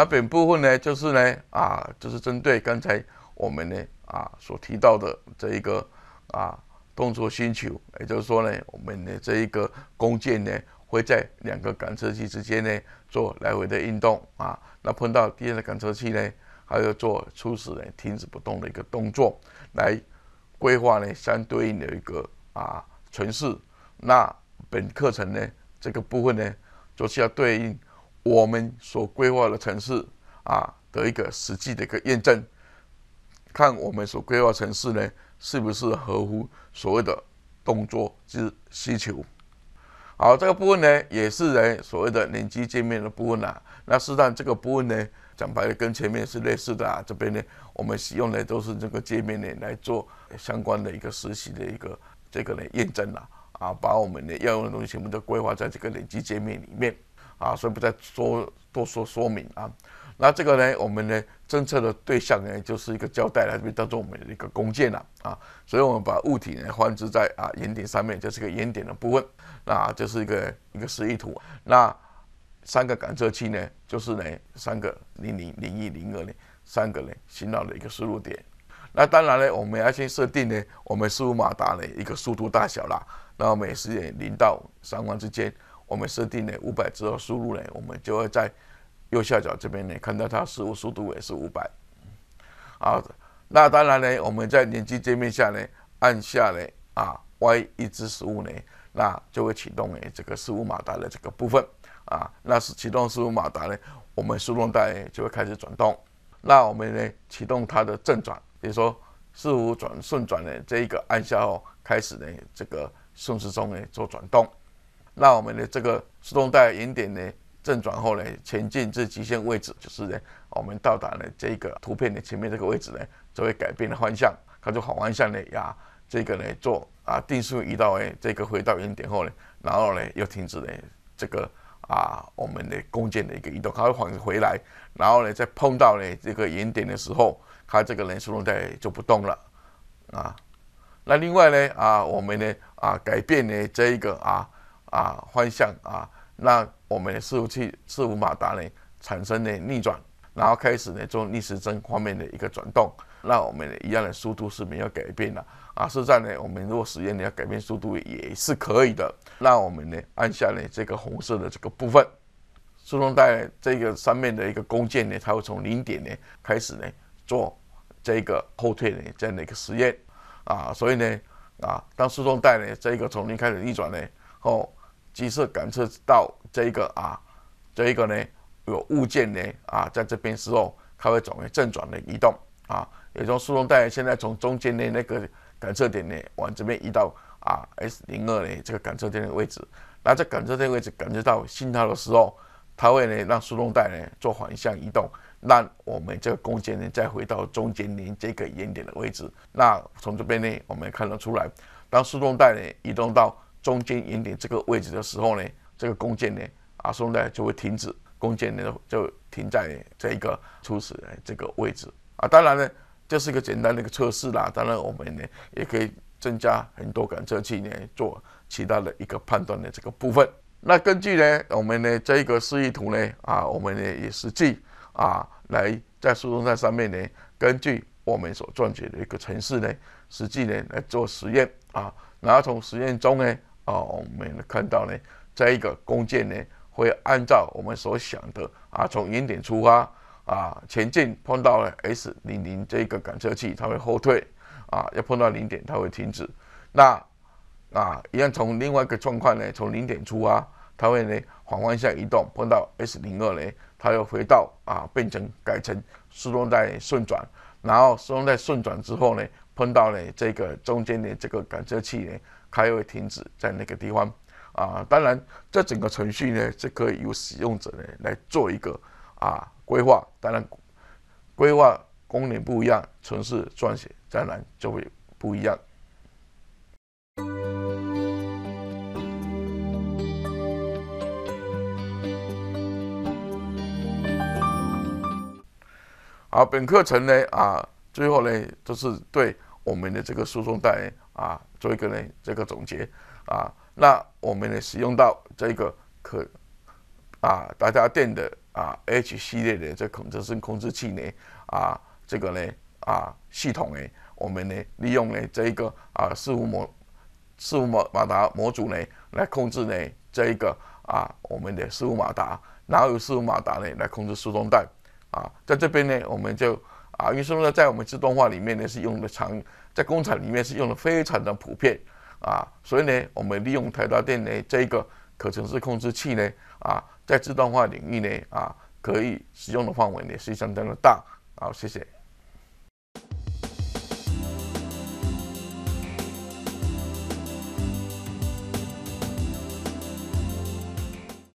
那本部分呢，就是呢，啊，就是针对刚才我们呢，啊，所提到的这一个啊动作星球，也就是说呢，我们的这一个弓箭呢，会在两个感测器之间呢做来回的运动啊。那碰到第二个感测器呢，还要做初始呢停止不动的一个动作，来规划呢相对应的一个啊程市。那本课程呢，这个部分呢，就是要对应。我们所规划的城市啊的一个实际的一个验证，看我们所规划城市呢是不是合乎所谓的动作之需求。好，这个部分呢也是人所谓的累积界面的部分啊。那实际上这个部分呢，讲白了跟前面是类似的啊。这边呢，我们使用的都是这个界面呢来做相关的一个实习的一个这个呢验证啊啊，把我们的要用的东西全部都规划在这个累积界面里面。啊，所以不再说多说说明啊。那这个呢，我们呢，侦测的对象呢，就是一个胶带来当做我们的一个弓箭了啊。所以我们把物体呢放置在啊圆点上面，就是个圆点的部分啊，就是一个一个示意图。那三个感测器呢，就是呢三个零零零一零二呢，三个呢，寻到的一个输入点。那当然呢，我们要先设定呢，我们输入马达呢一个速度大小啦，那每时也零到三万之间。我们设定呢五百之后输入呢，我们就会在右下角这边呢看到它食物速度也是五百啊。那当然呢，我们在连接界面下呢按下呢啊 Y 一只食物呢，那就会启动呢这个食五马达的这个部分啊。那是启动食五马达呢，我们输送带就会开始转动。那我们呢启动它的正转，比如说四五转顺转呢这一个按下后开始呢这个顺时钟呢做转动。那我们的这个自动带原点呢正转后呢前进至极限位置，就是呢我们到达了这个图片的前面这个位置呢，就会改变的方向，它就反方向的呀，这个呢做啊定速移到诶这个回到原点后呢，然后呢又停止呢这个啊我们的弓箭的一个移动，它会返回来，然后呢再碰到呢这个原点的时候，它这个呢输动带就不动了啊。那另外呢啊我们呢啊改变呢这一个啊。啊，方向啊，那我们的伺服器、伺服马达呢，产生的逆转，然后开始呢做逆时针方面的一个转动，那我们一样的速度是没有改变的啊。实战呢，我们如果实验呢要改变速度也是可以的。那我们呢按下呢这个红色的这个部分，输送带这个上面的一个弓箭呢，它会从零点呢开始呢做这个后退的这样的一个实验啊。所以呢啊，当输送带呢这个从零开始逆转呢后。机车感测到这一个啊，这一个呢有物件呢啊，在这边时候，它会转为正转的移动啊。也从输送带现在从中间的那个感测点呢，往这边移到啊 S 零二呢这个感测点的位置。那这感测点位置感知到信号的时候，它会呢让输送带呢做反向移动，让我们这个空间呢再回到中间的这个原点的位置。那从这边呢，我们看得出来，当输送带呢移动到。中间引领这个位置的时候呢，这个弓箭呢，阿松呢就会停止，弓箭呢就停在这一个初始的这个位置啊。当然呢，这是一个简单的一个测试啦。当然我们呢也可以增加很多感测器呢，做其他的一个判断的这个部分。那根据呢，我们呢这一个示意图呢，啊，我们呢也实际啊来在输送带上面呢，根据我们所撰写的一个程式呢，实际呢来做实验啊，然后从实验中呢。啊，我们看到呢，这一个弓箭呢，会按照我们所想的啊，从原点出发啊，前进碰到了 S 零零这个感测器，它会后退啊，要碰到零点，它会停止。那啊，一样从另外一个状况呢，从零点出发，它会呢缓慢向移动，碰到 S 零二呢，它又回到啊，变成改成输送带顺转，然后输送带顺转之后呢，碰到呢这个中间的这个感测器呢。开会停止在那个地方啊？当然，这整个程序呢是可以由使用者呢来做一个啊规划。当然，规划功能不一样，城市撰写当然就会不一样。好，本课程呢啊，最后呢就是对我们的这个输送带。啊，做一个呢这个总结啊，那我们呢使用到这个可啊大家电的啊 H 系列的这控制性控制器呢啊，这个呢啊系统呢，我们呢利用呢这一个啊伺服模伺服模马达模组呢来控制呢这一个啊我们的伺服马达，然后由伺服马达呢来控制输送带啊，在这边呢我们就。啊，于是呢，在我们自动化里面呢，是用的常，在工厂里面是用的非常的普遍啊，所以呢，我们利用台达电呢这一个可程式控制器呢啊，在自动化领域呢啊，可以使用的范围呢是相当的大。好，谢谢。